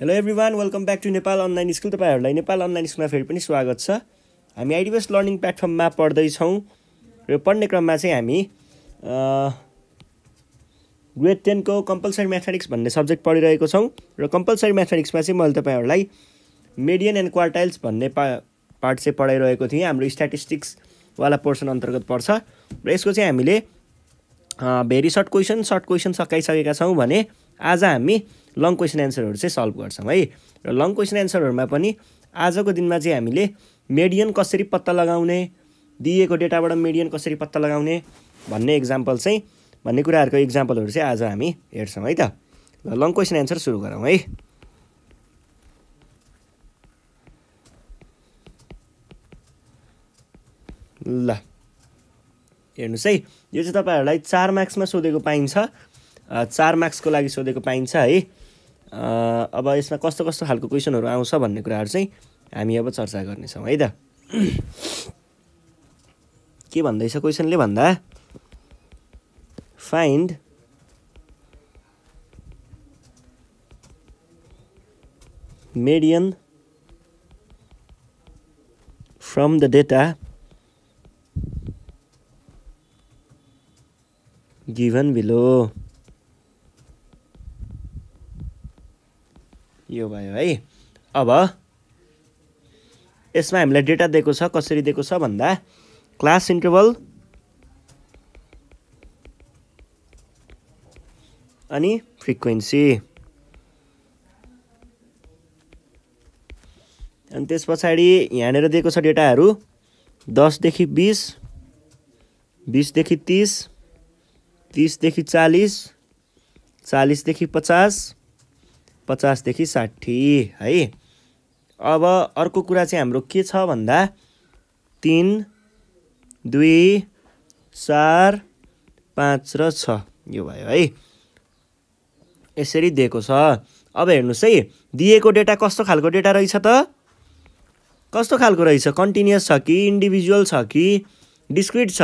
hello everyone welcome back to Nepal online school तपाईँहरूलाई Nepal online स्कुलमा फेरि पनि स्वागत छ हामी आइडिएस लर्निङ प्लेटफर्ममा पढ्दैछौँ र पढ्ने क्रममा चाहिँ हामी ग्रेड टेनको कम्पलसरी म्याथमेटिक्स भन्ने सब्जेक्ट पढिरहेको छौँ र कम्पलसरी म्याथमेटिक्समा चाहिँ मैले तपाईँहरूलाई मेडियन एन्ड क्वार्टाइल्स भन्ने पा पार्ट चाहिँ पढाइरहेको थिएँ हाम्रो स्ट्याटिस्टिक्सवाला पोर्सन अन्तर्गत पर्छ र यसको चाहिँ हामीले very short question short question सकाइसकेका छौँ भने आज हामी लङ क्वेसन एन्सरहरू चाहिँ सल्भ गर्छौँ है र लङ क्वेसन एन्सरहरूमा पनि आजको दिनमा चाहिँ हामीले मेडियन कसरी पत्ता लगाउने दिएको डेटाबाट मेडियन कसरी पत्ता लगाउने भन्ने इक्जाम्पल चाहिँ भन्ने कुराहरूको इक्जाम्पलहरू चाहिँ आज हामी हेर्छौँ है त ल लङ क्वेसन एन्सर सुरु गरौँ है ल हेर्नुहोस् है यो चाहिँ तपाईँहरूलाई चार मार्क्समा सोधेको पाइन्छ चार मार्क्सको लागि सोधेको पाइन्छ है अब यसमा कस्तो कस्तो खालको क्वेसनहरू आउँछ भन्ने कुराहरू चाहिँ हामी अब चर्चा गर्नेछौँ है त के भन्दैछ क्वेसनले भन्दा find median from the data given below यो भयो है अब यसमा हामीलाई डेटा दिएको छ कसरी दिएको छ भन्दा क्लास इन्टरभल अनि फ्रिक्वेन्सी अनि त्यस पछाडि यहाँनिर दिएको छ डेटाहरू दसदेखि बिस बिसदेखि तिस तिसदेखि चालिस चालिसदेखि पचास पचासदेखि साठी है अब अर्को कुरा चाहिँ हाम्रो के छ भन्दा तिन दुई चार पाँच र छ यो भयो है यसरी दिएको छ अब हेर्नुहोस् है दिएको डेटा कस्तो खालको डेटा रहेछ त कस्तो खालको रहेछ कन्टिन्युस छ कि इन्डिभिजुअल छ कि डिस्क्रिट छ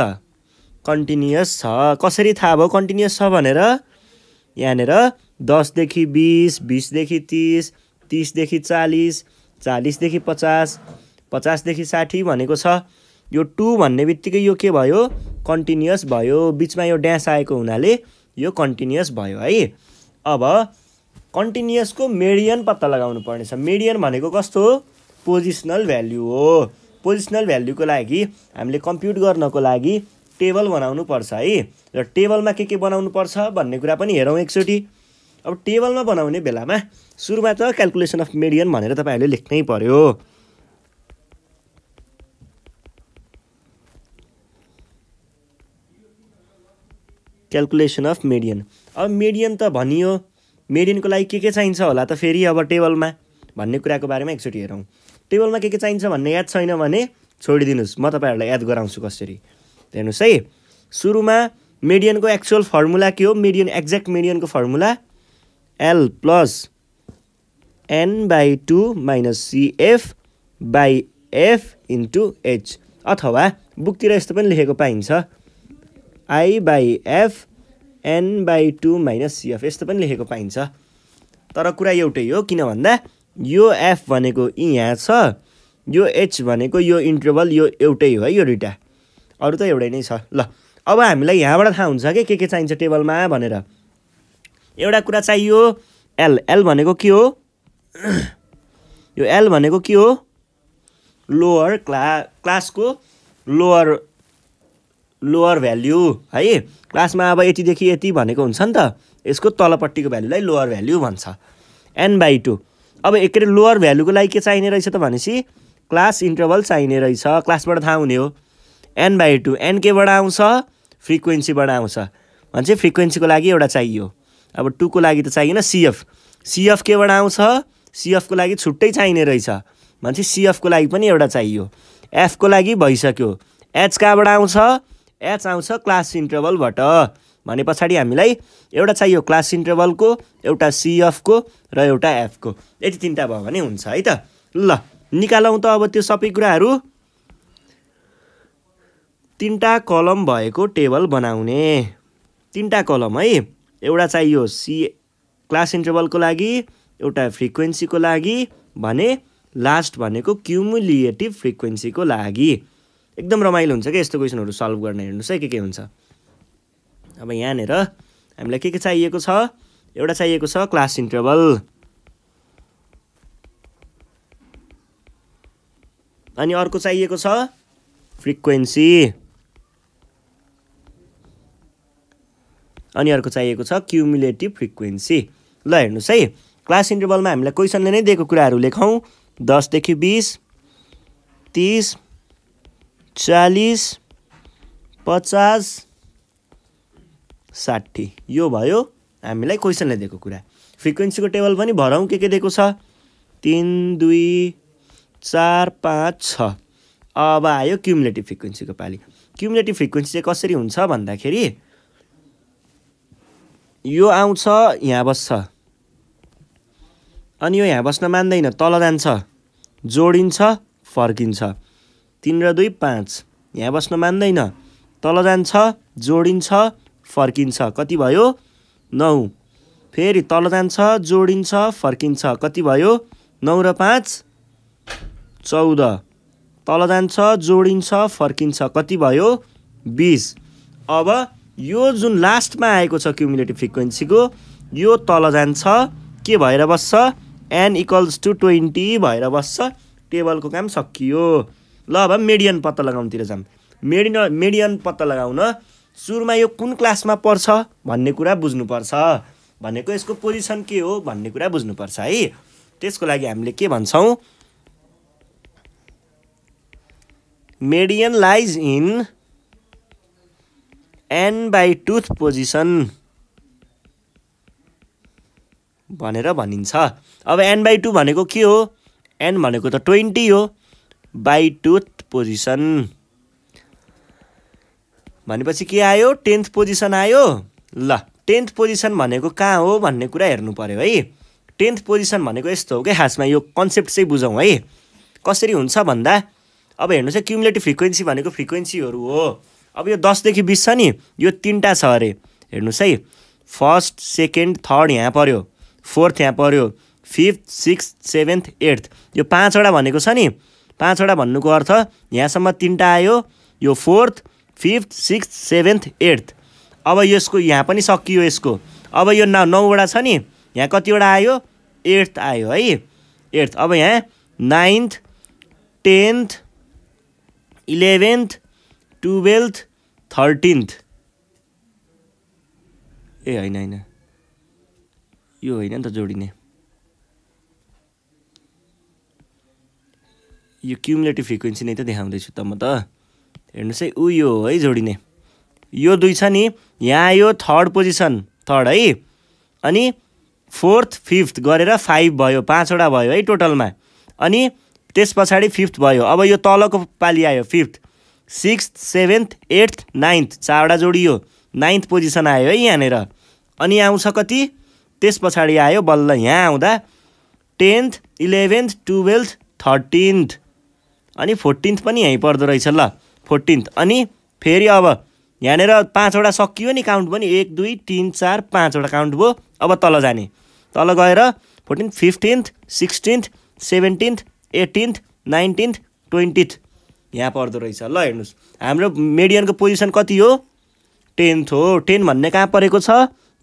कन्टिन्युस छ कसरी थाहा भयो कन्टिन्युस छ भनेर यहाँनिर दसदेखि बिस बिसदेखि तिस तिसदेखि चालिस चालिसदेखि पचास पचासदेखि साठी भनेको छ यो टु भन्ने बित्तिकै यो के भयो कन्टिन्युस भयो बिचमा यो ड्यास आएको हुनाले यो कन्टिन्युस भयो है अब कन्टिन्युसको मेडियन पत्ता लगाउनु पर्नेछ मेडियन भनेको कस्तो हो पोजिसनल भ्याल्यु हो पोजिसनल भ्याल्युको लागि हामीले कम्प्युट गर्नको लागि टेबल बनाउनु पर्छ है र टेबलमा के के बनाउनु पर्छ भन्ने कुरा पनि हेरौँ एकचोटि अब टेबलमा बनाउने बेलामा सुरुमा त क्यालकुलेसन अफ मेडियन भनेर तपाईँहरूले लेख्नै पर्यो क्यालकुलेसन अफ मेडियन अब मेडियन त भनियो मेडियनको लागि के के चाहिन्छ होला त फेरि अब टेबलमा भन्ने कुराको बारेमा एकचोटि हेरौँ टेबलमा के के चाहिन्छ भन्ने याद छैन भने छोडिदिनुहोस् म तपाईँहरूलाई याद गराउँछु कसरी हेर्नुहोस् है सुरुमा मेडियनको एक्चुअल फर्मुला के हो मेडियन एक्ज्याक्ट मेडियनको formula L plus N by two minus CF by F into H अथवा बुकतिर यस्तो पनि लेखेको पाइन्छ I by F N by two minus CF यस्तो पनि लेखेको पाइन्छ तर कुरा एउटै हो किन भन्दा यो एफ भनेको यी यहाँ छ यो एच भनेको यो इन्टरभल यो एउटै हो है यो दुइटा अरू त एउटै नै छ ल अब हामीलाई यहाँबाट थाहा हुन्छ कि के के चाहिन्छ टेबलमा भनेर एउटा कुरा चाहियो एल एल भनेको के हो यो एल भनेको के हो लोवर क्ला क्लासको लोवर लोवर भ्याल्यु है क्लासमा अब यतिदेखि यति भनेको हुन्छ नि त यसको तलपट्टिको भ्यालुलाई लोवर भ्याल्यु भन्छ एन बाई टू अब एक लोवर भ्याल्युको लागि के चाहिने रहेछ त भनेपछि क्लास इन्टरभल चाहिने रहेछ क्लासबाट थाहा हुने हो एन बाई टू एन केबाट आउँछ फ्रिक्वेन्सीबाट आउँछ भने चाहिँ फ्रिक्वेन्सीको लागि एउटा चाहियो अब टुको लागि त चाहिएन सिएफ सिएफ केबाट आउँछ सिएफको लागि छुट्टै चाहिने रहेछ भनेपछि सिएफको लागि पनि एउटा चाहियो एफको लागि भइसक्यो एच कहाँबाट आउँछ एच आउँछ क्लास इन्टरभलबाट भने पछाडि हामीलाई एउटा चाहियो क्लास इन्टरभलको एउटा सिएफको र एउटा एफको यति तिनवटा भयो भने हुन्छ है त ल निकालौँ त अब त्यो सबै कुराहरू तिनवटा कलम भएको टेबल बनाउने तिनवटा कलम है एउटा चाहियो सी क्लास इन्टरभलको लागि एउटा फ्रिक्वेन्सीको लागि भने लास्ट भनेको क्युमुलिएटिभ फ्रिक्वेन्सीको लागि एकदम रमाइलो हुन्छ क्या यस्तो क्वेसनहरू सल्भ गर्न हेर्नुहोस् है के के हुन्छ अब यहाँनिर हामीलाई के के चाहिएको छ एउटा चाहिएको छ क्लास इन्टरभल अनि अर्को चाहिएको छ फ्रिक्वेन्सी अनि अर्को चाहिएको छ क्युमुलेटिभ फ्रिक्वेन्सी ल हेर्नुहोस् है क्लास इन्टरभलमा हामीलाई क्वेसनले नै दिएको कुराहरू लेखौँ दसदेखि बिस तिस चालिस पचास साठी यो भयो हामीलाई क्वेसनले दिएको कुरा फ्रिक्वेन्सीको टेबल पनि भरौँ के के दिएको छ तिन दुई चार पाँच छ अब आयो क्युमुलेटिभ फ्रिक्वेन्सीको पालि क्युमुलेटिभ फ्रिक्वेन्सी चाहिँ कसरी हुन्छ भन्दाखेरि यो आउँछ यहाँ बस्छ अनि यो यहाँ बस्न मान्दैन तल जान्छ जोडिन्छ फर्किन्छ तिन र दुई पाँच यहाँ बस्न मान्दैन तल जान्छ जोडिन्छ फर्किन्छ कति भयो नौ फेरि तल जान्छ जोडिन्छ फर्किन्छ कति भयो नौ र पाँच चौध तल जान्छ जोडिन्छ फर्किन्छ कति भयो बिस अब यो जुन लास्टमा आएको छ क्युमुलेटिभ फ्रिक्वेन्सीको यो तल जान्छ के भएर बस्छ एन इक्वल्स टु ट्वेन्टी भएर बस्छ टेबलको काम सकियो ल अब मेडियन पत्ता लगाउनुतिर जाऊँ मेडिन मेडियन पत्ता लगाउन सुरुमा यो कुन क्लासमा पर्छ भन्ने कुरा बुझ्नुपर्छ भनेको यसको पोजिसन के हो भन्ने कुरा बुझ्नुपर्छ है त्यसको लागि हामीले के भन्छौँ median lies in N by twoth position भनेर भनिन्छ अब एन बाई टू भनेको के हो एन भनेको त ट्वेन्टी हो बाई टुथ पोजिसन भनेपछि के आयो टेन्थ पोजिसन आयो ल टेन्थ पोजिसन भनेको कहाँ हो भन्ने कुरा हेर्नु पऱ्यो है टेन्थ पोजिसन भनेको यस्तो हो क्या खासमा यो कन्सेप्ट चाहिँ बुझौँ है कसरी हुन्छ भन्दा अब हेर्नुहोस् है क्युमुलेटिभ फ्रिक्वेन्सी भनेको फ्रिक्वेन्सीहरू हो अब यो दसदेखि बिस छ नि यो तिनवटा छ अरे हेर्नुहोस् है फर्स्ट सेकेन्ड थर्ड यहाँ पऱ्यो फोर्थ यहाँ पऱ्यो फिफ्थ सिक्स्थ सेभेन्थ एट्थ यो पाँचवटा भनेको छ नि पाँचवटा भन्नुको अर्थ यहाँसम्म तिनवटा आयो यो fourth fifth sixth seventh eighth अब यसको यहाँ पनि सकियो यसको अब यो नौ नौवटा छ नि यहाँ कतिवटा आयो एट्थ आयो है एट्थ अब यहाँ ninth tenth eleventh twelfth thirteenth ए होइन होइन यो होइन नि त जोडिने यो क्युमुलेटिभ फ्रिक्वेन्सी नै त देखाउँदैछु त म त हेर्नुहोस् है ऊ यो है जोडिने यो दुई छ नि यहाँ यो थर्ड पोजिसन थर्ड है अनि फोर्थ फिफ्थ गरेर फाइभ भयो पाँचवटा भयो है टोटलमा अनि त्यस पछाडि फिफ्थ भयो अब यो तलको पालि आयो fifth six seventh eighth ninth चारवटा जोडियो नाइन्थ पोजिसन आयो है यहाँनिर अनि आउँछ कति त्यस पछाडि आयो बल्ल यहाँ आउँदा टेन्थ इलेभेन्थ टुवेल्थ थर्टिन्थ अनि फोर्टिन्थ पनि यहीँ पर्दो रहेछ ल फोर्टिन्थ अनि फेरि अब यहाँनिर पाँचवटा सकियो नि काउन्ट पनि एक दुई तिन चार पाँचवटा काउन्ट भयो अब तल जाने तल गएर fourteenth fifteenth sixteenth seventeenth eighteenth nineteenth twentieth यहाँ पर्दो रहेछ ल हेर्नुहोस् हाम्रो मेडियनको पोजिसन कति हो टेन्थ हो टेन भन्ने कहाँ परेको छ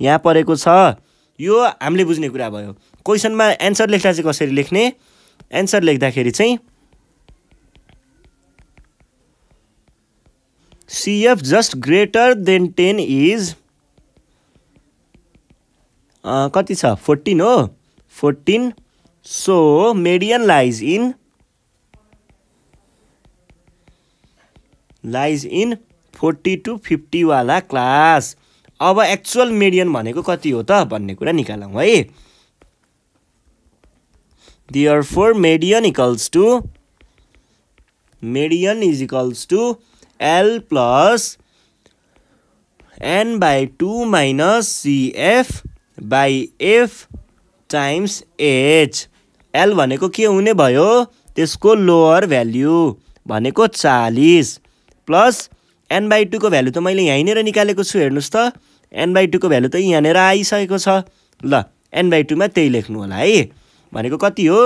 यहाँ परेको छ यो हामीले बुझ्ने कुरा भयो क्वेसनमा एन्सर लेख्दा चाहिँ कसरी लेख्ने एन्सर लेख्दाखेरि चाहिँ CF just greater than ten is कति छ फोर्टिन हो fourteen so median lies in lies in forty to फिफ्टीवाला क्लास अब एक्चुअल मेडियन भनेको कति हो त भन्ने कुरा निकालौँ है therefore median equals to median is equals to L plus N by two minus CF by F times H L भनेको के हुने भयो त्यसको लोअर भ्याल्यु भनेको चालिस प्लस एन बाई टूको भ्यालु त मैले यहीँनिर निकालेको छु हेर्नुहोस् त एन बाई टूको भ्यालु त यहाँनिर आइसकेको छ ल एन बाई टूमा त्यही लेख्नु होला है भनेको कति हो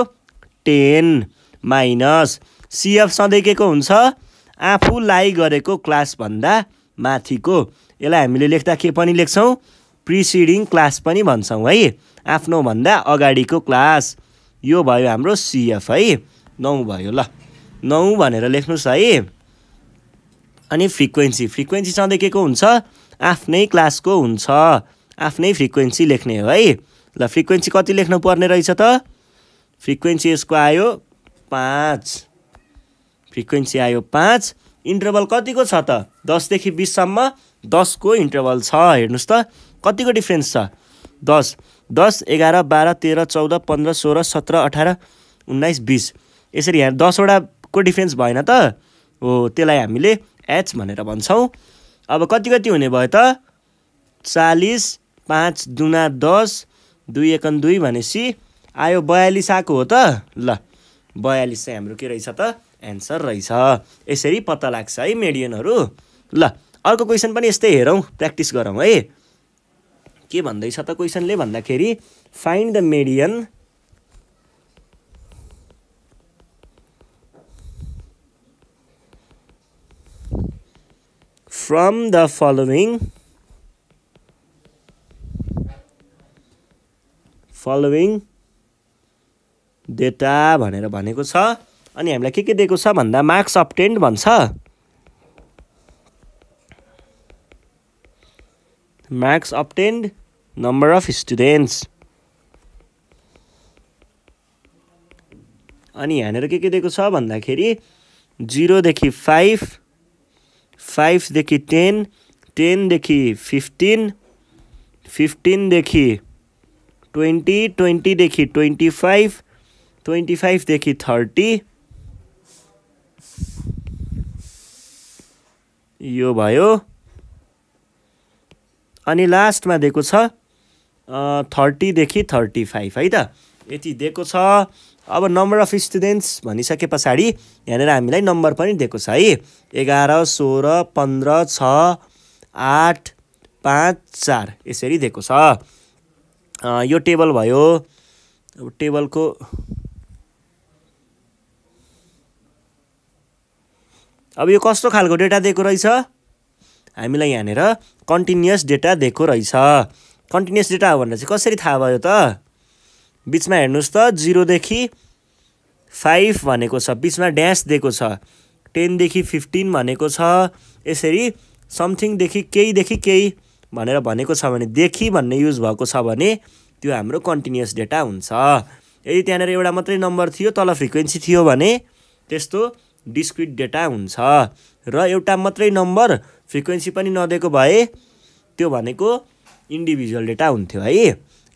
टेन माइनस सिएफ सधैँ के को हुन्छ आफूलाई गरेको क्लासभन्दा माथिको यसलाई हामीले लेख्दा के पनि लेख्छौँ प्रिसिडिङ क्लास पनि भन्छौँ है आफ्नोभन्दा अगाडिको क्लास यो भयो हाम्रो सिएफ है नौ भयो ल नौ भनेर लेख्नुहोस् है अनि फ्रिक्वेन्सी फ्रिक्वेन्सी सधैँ के को हुन्छ आफ्नै क्लासको हुन्छ आफ्नै फ्रिक्वेन्सी लेख्ने हो है ल फ्रिक्वेन्सी कति लेख्नु पर्ने रहेछ त फ्रिक्वेन्सी यसको आयो पाँच फ्रिक्वेन्सी आयो पाँच इन्टरभल कतिको छ त दसदेखि बिससम्म दसको इन्टरभल छ हेर्नुहोस् त कतिको डिफ्रेन्स छ दस दस एघार बाह्र तेह्र चौध पन्ध्र सोह्र सत्र अठार उन्नाइस बिस यसरी यहाँ दसवटाको डिफ्रेन्स भएन त हो त्यसलाई हामीले एच भनेर भन्छौँ अब कति कति हुने भयो त चालिस पाँच दुना दस दुई एकन दुई भनेपछि आयो बयालिस आएको हो त ल बयालिस चाहिँ हाम्रो के रहेछ त एन्सर रहेछ यसरी पत्ता लाग्छ है मेडियनहरू ल अर्को क्वेसन पनि यस्तै हेरौँ प्र्याक्टिस गरौँ है के भन्दैछ त क्वेसनले भन्दाखेरि find the median from the following following data भनेर भनेको छ अनि हामीलाई के के दिएको छ भन्दा मार्क्स अपटेन्ड भन्छ marks obtained number of students अनि यहाँनिर के के दिएको छ भन्दाखेरि जिरोदेखि फाइभ फाइभदेखि टेन टेनदेखि फिफ्टिन फिफ्टिनदेखि ट्वेन्टी ट्वेन्टीदेखि ट्वेन्टी फाइभ ट्वेन्टी फाइभदेखि थर्टी यो भयो अनि लास्टमा दिएको छ थर्टीदेखि थर्टी फाइभ है त यति दिएको छ अब नम्बर अफ स्टुडेन्ट्स भनिसके पछाडि यहाँनिर हामीलाई नम्बर पनि दिएको छ है एघार सोह्र पन्ध्र छ आठ पाँच चार यसरी दिएको छ यो टेबल भयो अब टेबलको अब यो कस्तो खालको डेटा दिएको रहेछ हामीलाई यहाँनिर कन्टिन्युस डेटा दिएको रहेछ कन्टिन्युस डेटा हो भनेर चाहिँ कसरी थाहा भयो त बिचमा हेर्नुहोस् त जिरोदेखि फाइभ भनेको छ बिचमा ड्यास दिएको छ टेनदेखि फिफ्टिन भनेको छ यसरी समथिङदेखि केहीदेखि केही भनेर भनेको छ भने देखि भन्ने युज भएको छ भने त्यो हाम्रो कन्टिन्युस डेटा हुन्छ यदि त्यहाँनिर एउटा मात्रै नम्बर थियो तल फ्रिक्वेन्सी थियो भने त्यस्तो डिस्क्रिट डेटा हुन्छ र एउटा मात्रै नम्बर फ्रिक्वेन्सी पनि नदिएको भए त्यो भनेको इन्डिभिजुअल डेटा हुन्थ्यो है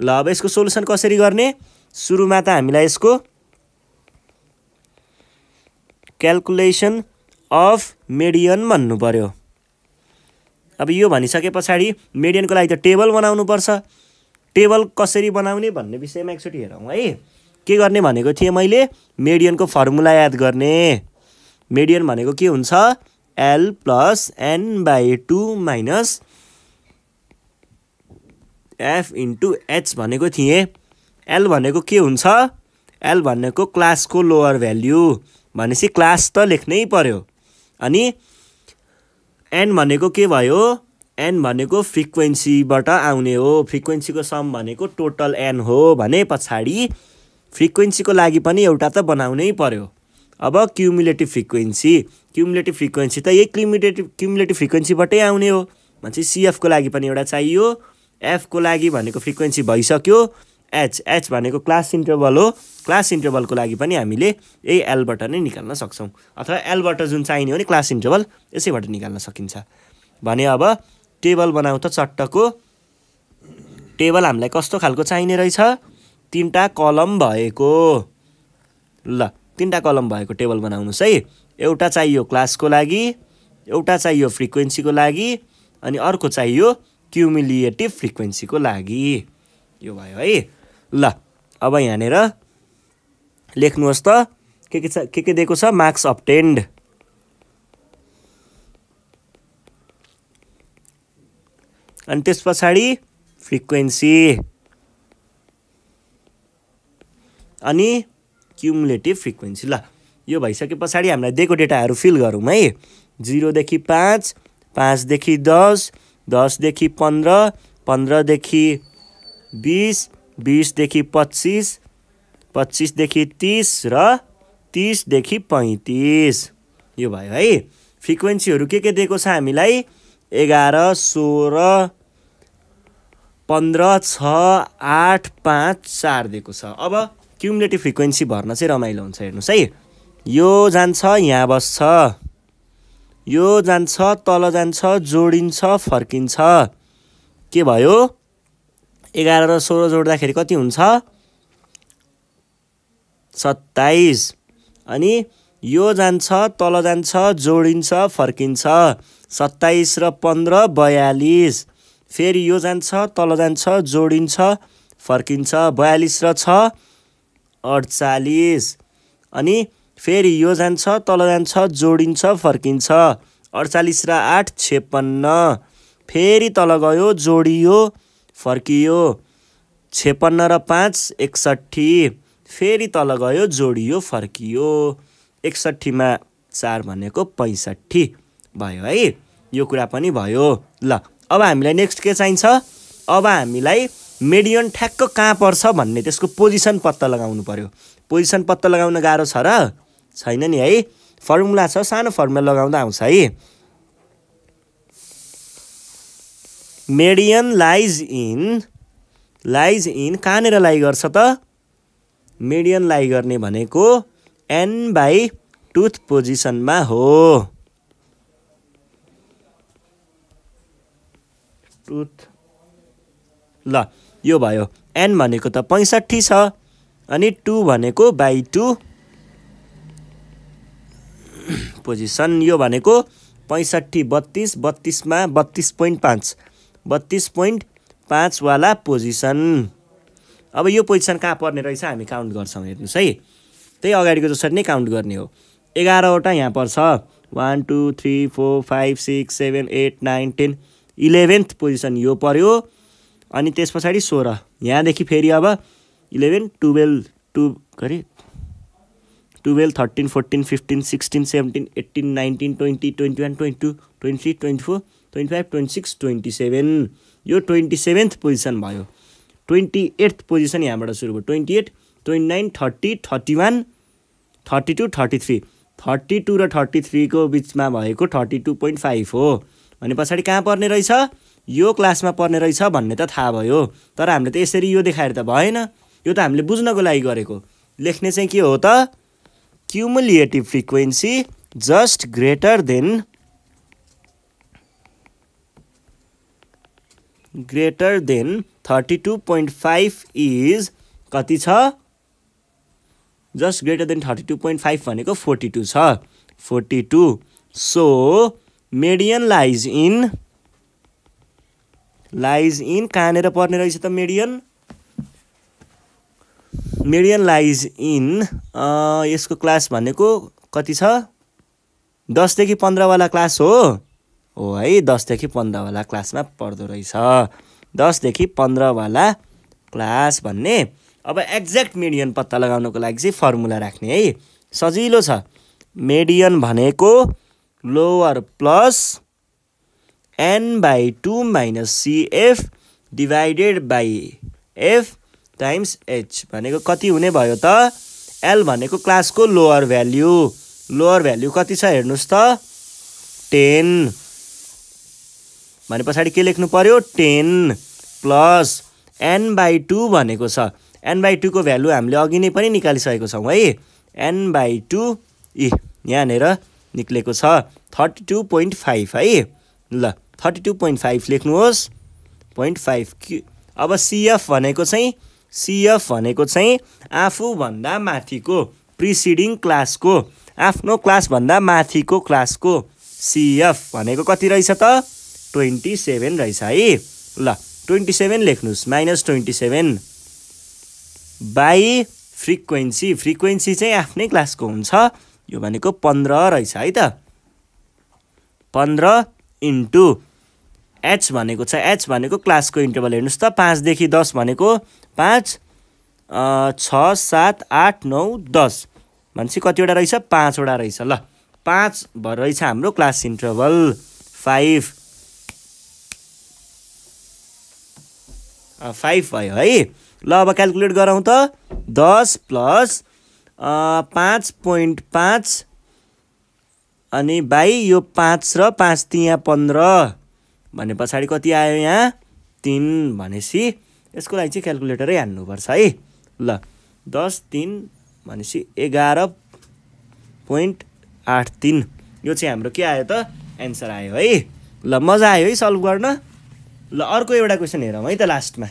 ल अब यसको सोल्युसन कसरी गर्ने सुरुमा त हामीलाई यसको क्यालकुलेसन अफ मेडियन भन्नु पऱ्यो अब यो भनिसके पछाडि मेडियनको लागि त टेबल बनाउनु पर्छ टेबल कसरी बनाउने भन्ने विषयमा एकचोटि हेरौँ है के गर्ने भनेको थिएँ मैले मेडियनको फर्मुला याद गर्ने मेडियन भनेको के हुन्छ L plus N by two minus F into H भनेको थिएँ एल भनेको के हुन्छ एल भनेको क्लासको लोवर भ्याल्यु भनेपछि क्लास त लेख्नै पर्यो अनि एन भनेको के भयो एन भनेको फ्रिक्वेन्सीबाट आउने हो फ्रिक्वेन्सीको सम भनेको टोटल एन हो भने पछाडि फ्रिक्वेन्सीको लागि पनि एउटा त बनाउनै पर्यो अब क्युमुलेटिभ फ्रिक्वेन्सी क्युमुलेटिभ फ्रिक्वेन्सी त यही क्युमुलेटिभ क्युमुलेटिभ फ्रिक्वेन्सीबाटै आउने हो भनेपछि सिएफको लागि पनि एउटा चाहियो एफको लागि भनेको फ्रिक्वेन्सी भइसक्यो एच एच भनेको क्लास इन्टरभल हो क्लास इन्टरभलको लागि पनि हामीले यही एलबाट नै निकाल्न सक्छौँ अथवा एलबाट जुन चाहिने हो नि क्लास इन्टरभल यसैबाट निकाल्न सकिन्छ भने अब टेबल बनाउँ त चट्टको टेबल हामीलाई कस्तो खालको चाहिने रहेछ तिनवटा कलम भएको ल तिनवटा कलम भएको टेबल बनाउनुहोस् है एउटा चाहियो क्लासको लागि एउटा चाहियो फ्रिक्वेन्सीको लागि अनि अर्को चाहियो क्युमुलिएटिभ फ्रिक्वेन्सीको लागि यो भयो है ल अब यहाँनिर लेख्नुहोस् त के के छ के के दिएको छ मार्क्स अप्टेन्ड अनि त्यस पछाडि फ्रिक्वेन्सी अनि क्युमुलेटिभ फ्रिक्वेन्सी ल यो भइसके पछाडि हामीलाई दिएको डेटाहरू फिल गरौँ है जिरोदेखि पाँच पाँचदेखि दस दसदेखि पन्ध्र पन्ध्रदेखि बिस बिसदेखि पच्चिस पच्चिसदेखि तिस र तिसदेखि पैँतिस यो भयो है फ्रिक्वेन्सीहरू के के दिएको छ हामीलाई एघार सोह्र पन्ध्र छ आठ पाँच चार दिएको छ अब क्युमुलेटिभ फ्रिक्वेन्सी भर्न चाहिँ रमाइलो हुन्छ हेर्नुहोस् है यो जान्छ यहाँ बस्छ यो जान्छ तल जान्छ जोडिन्छ फर्किन्छ के भयो एघार र सोह्र जोड्दाखेरि कति हुन्छ सत्ताइस अनि यो जान्छ तल जान्छ जोडिन्छ फर्किन्छ सत्ताइस र पन्ध्र बयालिस फेरि यो जान्छ तल जान्छ जोडिन्छ फर्किन्छ बयालिस र छ अडचालिस अनि फेरि यो जान्छ तल जान्छ जोडिन्छ फर्किन्छ अडचालिस र आठ छेपन्न फेरि तल गयो जोडियो फर्कियो छेपन्न र पाँच एकसट्ठी फेरि तल गयो जोडियो फर्कियो एकसट्ठीमा चार भनेको पैँसठी भयो है यो कुरा पनि भयो ल अब हामीलाई नेक्स्ट के चाहिन्छ अब हामीलाई मेडियन ठ्याक्क कहाँ पर्छ भन्ने त्यसको पोजिसन पत्ता लगाउनु पऱ्यो पोजिसन पत्ता लगाउन गाह्रो छ र छैन नि है फर्मुला छ सानो फर्मुला लगाउँदा आउँछ है median lies in lies in कहाँनिर लाइ गर्छ त मेडियन लाइ गर्ने भनेको एन बाई टुथ पोजिसनमा हो टुथ ल यो भयो एन भनेको त पैँसठी छ अनि टु भनेको बाई टू पोजिसन यो भनेको पैँसठी बत्तिस बत्तिसमा बत्तिस पोइन्ट पाँच बत्तिस पोइन्ट पाँचवाला पोजिसन अब यो पोजिसन कहाँ पर्ने रहेछ हामी काउन्ट गर्छौँ हेर्नुहोस् है त्यही अगाडिको जसरी नै काउन्ट गर्ने हो एघारवटा यहाँ पर्छ one two three four five six seven eight nine ten eleventh position यो पर्यो अनि त्यस पछाडि सोह्र यहाँदेखि फेरि अब इलेभेन टुवेल्भ टु के अरे twelve thirteen fourteen fifteen sixteen seventeen eighteen nineteen twenty twenty one twenty two twenty three twenty four twenty five twenty six twenty seven यो ट्वेन्टी सेभेन्थ पोजिसन भयो ट्वेन्टी एट्थ पोजिसन यहाँबाट सुरु भयो twenty eight twenty nine thirty thirty one thirty two thirty three thirty two र thirty थ्रीको बिचमा भएको thirty two point five हो भने पछाडि कहाँ पर्ने रहेछ यो क्लासमा पर्ने रहेछ भन्ने त थाहा भयो तर हामीले त यसरी यो देखाएर त भएन यो त हामीले बुझ्नको लागि गरेको लेख्ने चाहिँ के हो त frequency just greater than greater than thirty two point five is कति छ just greater than thirty two point five भनेको फोर्टी टू छ forty two so median lies in lies in कहाँनिर पर्ने रहेछ त मेडियन मिडियन लाइज इन यसको class भनेको कति छ दसदेखि पन्ध्रवाला क्लास हो हो है दसदेखि पन्ध्रवाला क्लासमा पढ्दो रहेछ दसदेखि पन्ध्रवाला क्लास भन्ने अब एक्ज्याक्ट मेडियन पत्ता लगाउनको लागि चाहिँ फर्मुला राख्ने है सजिलो छ मेडियन भनेको lower plus N by two minus CF divided by F times H भनेको कति हुने भयो त एल भनेको क्लासको लोअर भ्याल्यु लोअर भ्याल्यु कति छ हेर्नुहोस् त टेन भने पछाडि के लेख्नु पऱ्यो ten plus N by two भनेको छ एन बाई टूको भ्यालु हामीले अघि नै पनि निकालिसकेको छौँ है एन बाई टू इ यहाँनिर निक्लेको छ थर्टी टू पोइन्ट फाइभ है ल थर्टी टू पोइन्ट फाइभ लेख्नुहोस् पोइन्ट फाइभ क्यु अब सिएफ भनेको चाहिँ सिएफ भनेको चाहिँ आफूभन्दा माथिको प्रिसिडिङ क्लासको आफ्नो क्लासभन्दा माथिको क्लासको सिएफ भनेको कति रहेछ त ट्वेन्टी सेभेन रहेछ है ल ट्वेन्टी सेभेन लेख्नुहोस् minus twenty seven by frequency frequency चाहिँ आफ्नै क्लासको हुन्छ यो भनेको पन्ध्र रहेछ है त पन्ध्र इन्टु एच भनेको छ एच भनेको क्लासको इन्टरभल हेर्नुहोस् त पाँचदेखि दस भनेको पाँच छ सात आठ नौ दस भनेपछि कतिवटा रहेछ पाँचवटा रहेछ ल पाँच भएर रहेछ हाम्रो क्लास इन्टरभल फाइभ फाइभ भयो है ल अब क्यालकुलेट गरौँ त दस प्लस पाँच पोइन्ट पाँच अनि भाइ यो पाँच र पाँच तिया पन्ध्र भने पछाडि कति आयो यहाँ तिन भनेपछि यसको लागि चाहिँ क्यालकुलेटरै हान्नुपर्छ है ल दस तिन भनेपछि एघार पोइन्ट आठ तिन यो चाहिँ हाम्रो के आयो त एन्सर आयो है ल मजा आयो है सल्भ गर्न ल अर्को एउटा क्वेसन हेरौँ है त लास्टमा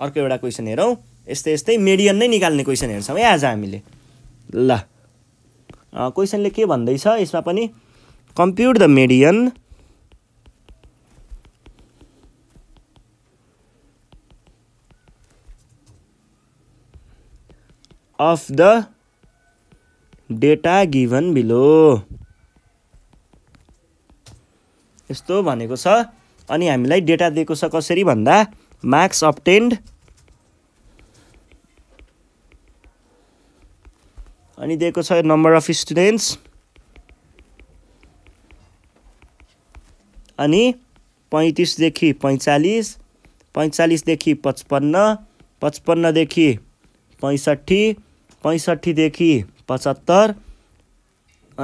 अर्को एउटा क्वेसन हेरौँ यस्तै यस्तै मेडियन नै निकाल्ने क्वेसन हेर्छौँ है आज हामीले ल क्वेसनले के भन्दैछ यसमा पनि compute the median of the data given below यस्तो भनेको छ अनि हामीलाई डेटा दिएको छ कसरी भन्दा मार्क्स अप्टेन्ड अनि दिएको छ नम्बर अफ स्टुडेन्ट्स अनि पैँतिसदेखि पैँचालिस पैँचालिसदेखि पचपन्न पचपन्नदेखि पैँसठी पैँसठीदेखि पचहत्तर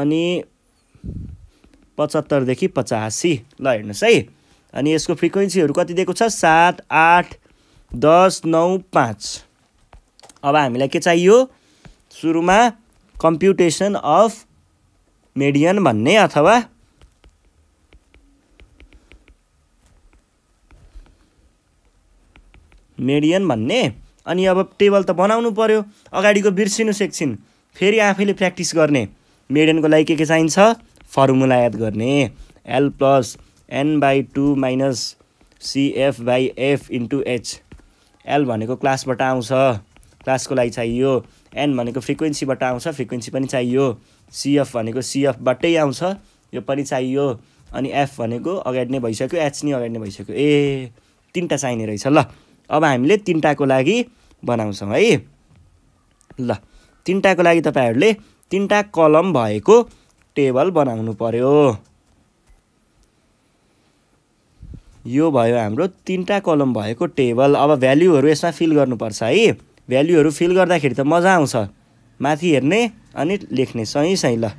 अनि पचहत्तरदेखि पचासी ल हेर्नुहोस् है अनि यसको फ्रिक्वेन्सीहरू कति दिएको छ सात आठ दस नौ पाँच अब हामीलाई के चाहियो सुरुमा कम्प्युटेसन अफ मेडियन भन्ने अथवा मेडियन भन्ने अनि अब टेबल त बनाउनु पऱ्यो अगाडिको बिर्सिनु सेक्छिन् फेरि आफैले प्र्याक्टिस गर्ने मेडियनको लागि के के चाहिन्छ फर्मुला याद गर्ने L plus N by two minus CF by F into H L भनेको क्लासबाट आउँछ क्लासको लागि चाहियो एन भनेको फ्रिक्वेन्सीबाट आउँछ फ्रिक्वेन्सी पनि चाहियो सिएफ भनेको सिएफबाटै आउँछ यो पनि चाहियो अनि एफ भनेको अगाडि नै भइसक्यो एच नै अगाडि नै भइसक्यो ए तिनवटा चाहिने रहेछ ल अब हामीले तिनवटाको लागि बनाउँछौँ है ल तिनवटाको लागि तपाईँहरूले तिनवटा कलम भएको टेबल बनाउनु पर्यो यो भयो हाम्रो तिनवटा कलम भएको टेबल अब भ्याल्युहरू यसमा फिल गर्नुपर्छ है भ्याल्युहरू फिल गर्दाखेरि त मजा आउँछ माथि हेर्ने अनि लेख्ने सही सही ल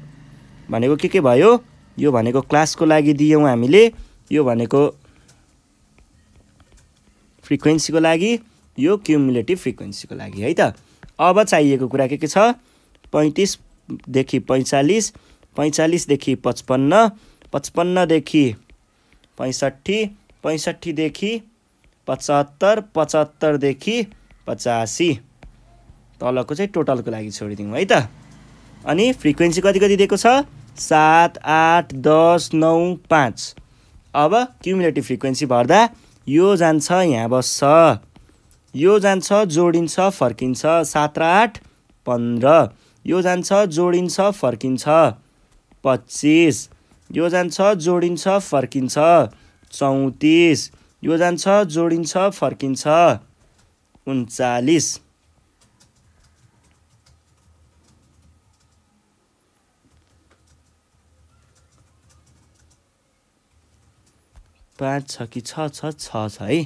भनेको के के भयो यो भनेको क्लासको लागि दियौँ हामीले यो भनेको फ्रिक्वेन्सीको लागि यो क्युमुलेटिभ फ्रिक्वेन्सीको लागि है त अब चाहिएको कुरा के के छ पैँतिसदेखि पैँचालिस पैँचालिसदेखि पचपन्न पचपन्नदेखि पैँसठी पैँसठीदेखि पचहत्तर पचहत्तरदेखि पचासी तलको चाहिँ टोटलको लागि छोडिदिउँ है त अनि फ्रिक्वेन्सी कति कति दिएको छ सात आठ दस नौ पाँच अब क्युमुलेटिभ फ्रिक्वेन्सी भर्दा यो जान्छ यहाँ बस्छ यो जान्छ जोडिन्छ फर्किन्छ सात र आठ पन्ध्र यो जान्छ जोडिन्छ फर्किन्छ पच्चिस यो जान्छ जोडिन्छ फर्किन्छ चौतिस यो जान्छ जोडिन्छ फर्किन्छ उन्चालिस पाँच छ कि छ छ छ छ है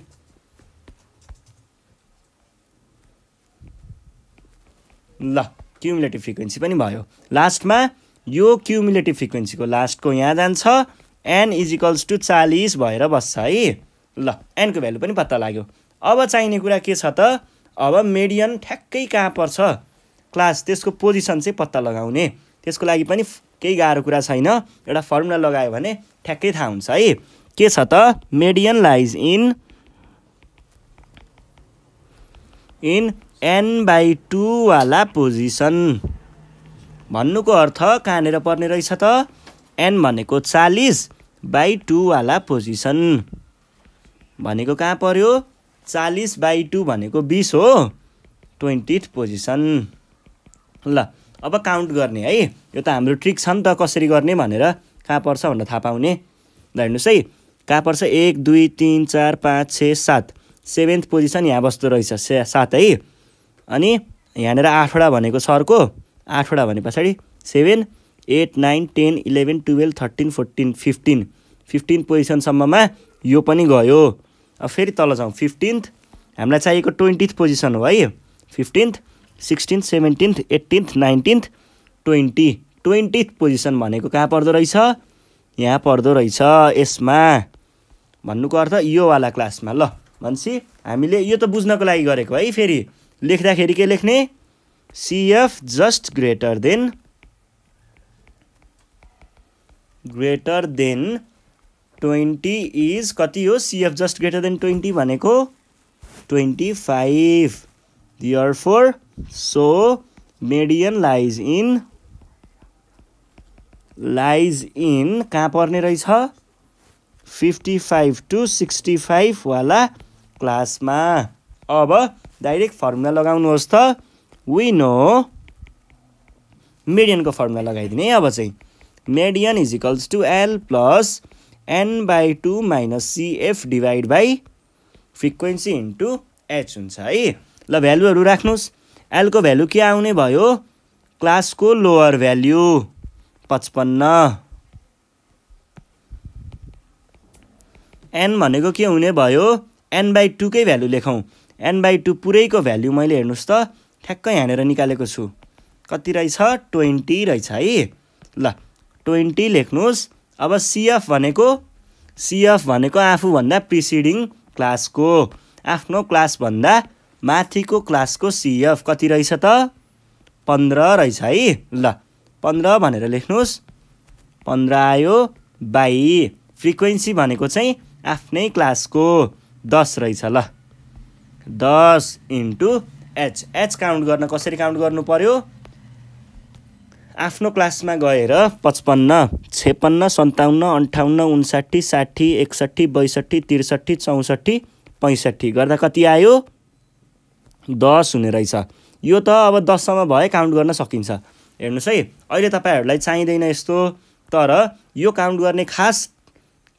ल क्युमुलेटिभ फ्रिक्वेन्सी पनि भयो लास्टमा यो क्युमुलेटिभ फ्रिक्वेन्सीको लास्टको यहाँ जान्छ एन इजिकल्स टु चालिस भएर बस्छ है ल एनको भ्यालु पनि पत्ता लाग्यो अब चाहिने कुरा के छ त अब मेडियन ठ्याक्कै कहाँ पर्छ क्लास त्यसको पोजिसन चाहिँ पत्ता लगाउने त्यसको लागि पनि केही गाह्रो कुरा छैन एउटा फर्मुला लगायो भने ठ्याक्कै थाहा हुन्छ है के छ त median lies in in N by टूवाला पोजिसन भन्नुको अर्थ कहाँनिर पर्ने रहेछ त एन भनेको चालिस बाई टूवाला पोजिसन भनेको कहाँ पर्यो चालिस बाई टू भनेको बिस हो ट्वेन्टी पोजिसन ल अब काउन्ट गर्ने है यो त हाम्रो ट्रिक छ नि त कसरी गर्ने भनेर कहाँ पर्छ भनेर थाहा पाउने ल हेर्नुहोस् है कहाँ पर्छ एक दुई तिन चार पाँच छ सात सेभेन्थ पोजिसन यहाँ बस्दो रहेछ से सात है अनि यहाँनिर आठवटा भनेको सरको आठवटा भने पछाडि seven eight nine ten eleven twelve thirteen fourteen fifteen fifteen पोजिसनसम्ममा यो पनि गयो अब फेरि तल जाउँ फिफ्टिन्थ हामीलाई चाहिएको ट्वेन्टिथ पोजिसन हो है fifteenth sixteenth seventeenth eighteenth nineteenth twenty twentieth position भनेको कहाँ पर्दो रहेछ यहाँ पर्दो रहेछ यसमा भन्नुको अर्थ योवाला क्लासमा ल भनेपछि हामीले यो त बुझ्नको लागि गरेको है फेरि लेख्दाखेरि के लेख्ने CF just greater than greater than twenty is कति हो CF just greater than twenty भनेको twenty five therefore so median lies in lies in कहाँ पर्ने रहेछ फिफ्टी फाइभ टु सिक्सटी वाला क्लासमा अब डाइरेक्ट फर्मुला लगाउनुहोस् त वी नो मेडियनको फर्मुला लगाइदिने अब चाहिँ median is equals to L plus N by two minus CF divide by frequency into H हुन्छ है ल भ्यालुहरू राख्नुहोस् एलको भ्यालु के आउने भयो क्लासको लोअर भ्याल्यु पचपन्न एन भनेको के हुने भयो एन बाई टूकै भ्यालु लेखौँ एन बाई टू पुरैको भ्यालु मैले हेर्नुहोस् त ठ्याक्कै हानेर निकालेको छु कति रहेछ ट्वेन्टी रहेछ है ल ट्वेन्टी लेख्नुहोस् अब सिएफ भनेको सिएफ भनेको आफूभन्दा प्रिसिडिङ क्लासको आफ्नो क्लासभन्दा माथिको क्लासको सिएफ कति रहेछ त पन्ध्र रहेछ है ल पन्ध्र भनेर लेख्नुहोस् पन्ध्र आयो बाई फ्रिक्वेन्सी भनेको चाहिँ आफ्नै क्लासको दस रहेछ ल दस इन्टु एच एच काउन्ट गर्न कसरी काउन्ट गर्नु पर्यो आफ्नो क्लासमा गएर पचपन्न छेपन्न सन्ताउन्न अन्ठाउन्न उन्साठी साठी एकसट्ठी बैसठी त्रिसठी चौसठी पैँसठी गर्दा कति आयो दस हुने रहेछ यो त अब दससम्म भए काउन्ट गर्न सकिन्छ हेर्नुहोस् है अहिले तपाईँहरूलाई चाहिँदैन यस्तो तर यो काउन्ट गर्ने खास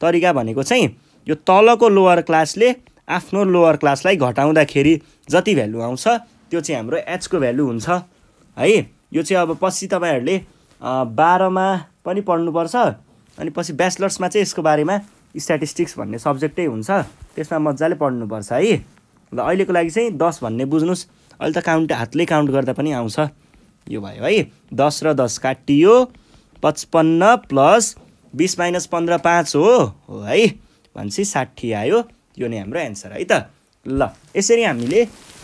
तरिका भनेको चाहिँ यो तलको लोवर क्लासले आफ्नो लोवर क्लासलाई घटाउँदाखेरि जति भ्यालु आउँछ त्यो चाहिँ हाम्रो एचको भ्यालु हुन्छ है यो चाहिँ अब पछि तपाईँहरूले बाह्रमा पनि पढ्नुपर्छ अनि पछि ब्याचलर्समा चाहिँ यसको बारेमा स्ट्याटिस्टिक्स भन्ने सब्जेक्टै हुन्छ त्यसमा मजाले पढ्नुपर्छ है ल अहिलेको लागि चाहिँ दस भन्ने बुझ्नुहोस् अहिले त काउन्ट हातले काउन्ट गर्दा पनि आउँछ यो भयो है दस र दस काटियो पचपन्न प्लस बिस माइनस पन्ध्र पाँच हो है भनेपछि साठी आयो यो नै हाम्रो एन्सर है त ल यसरी हामीले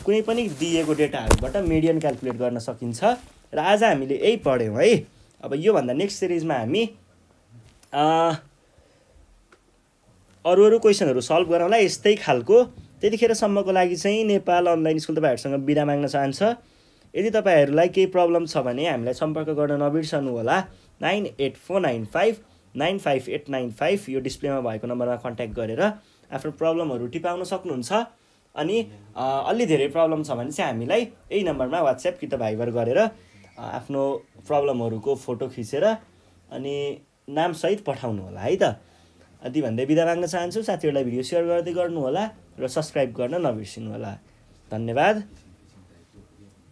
कुनै पनि दिएको डेटाहरूबाट मिडियन क्यालकुलेट गर्न सकिन्छ र आज हामीले यही पढ्यौँ है अब योभन्दा नेक्स्ट सिरिजमा हामी अरू अरू क्वेसनहरू सल्भ गरौँला यस्तै खालको त्यतिखेरसम्मको लागि चाहिँ नेपाल अनलाइन स्कुल तपाईँहरूसँग बिदा माग्न चाहन्छ यदि तपाईँहरूलाई केही प्रब्लम छ भने हामीलाई सम्पर्क गर्न नबिर्सनु होला nine eight four nine five nine five eight nine five यो डिस्प्लेमा भएको नम्बरमा कन्ट्याक्ट गरेर आफ्नो प्रब्लमहरू टिपाउन सक्नुहुन्छ अनि अलि धेरै प्रब्लम छ भने चाहिँ हामीलाई यही नम्बरमा वाट्सएप कि त भाइबर गरेर आफ्नो प्रब्लमहरूको फोटो खिचेर अनि नामसहित पठाउनु होला है त यति भन्दै बिदा माग्न चाहन्छु साथीहरूलाई भिडियो सेयर गर्दै गर्नुहोला र सब्सक्राइब गर्न नबिर्सिनु होला धन्यवाद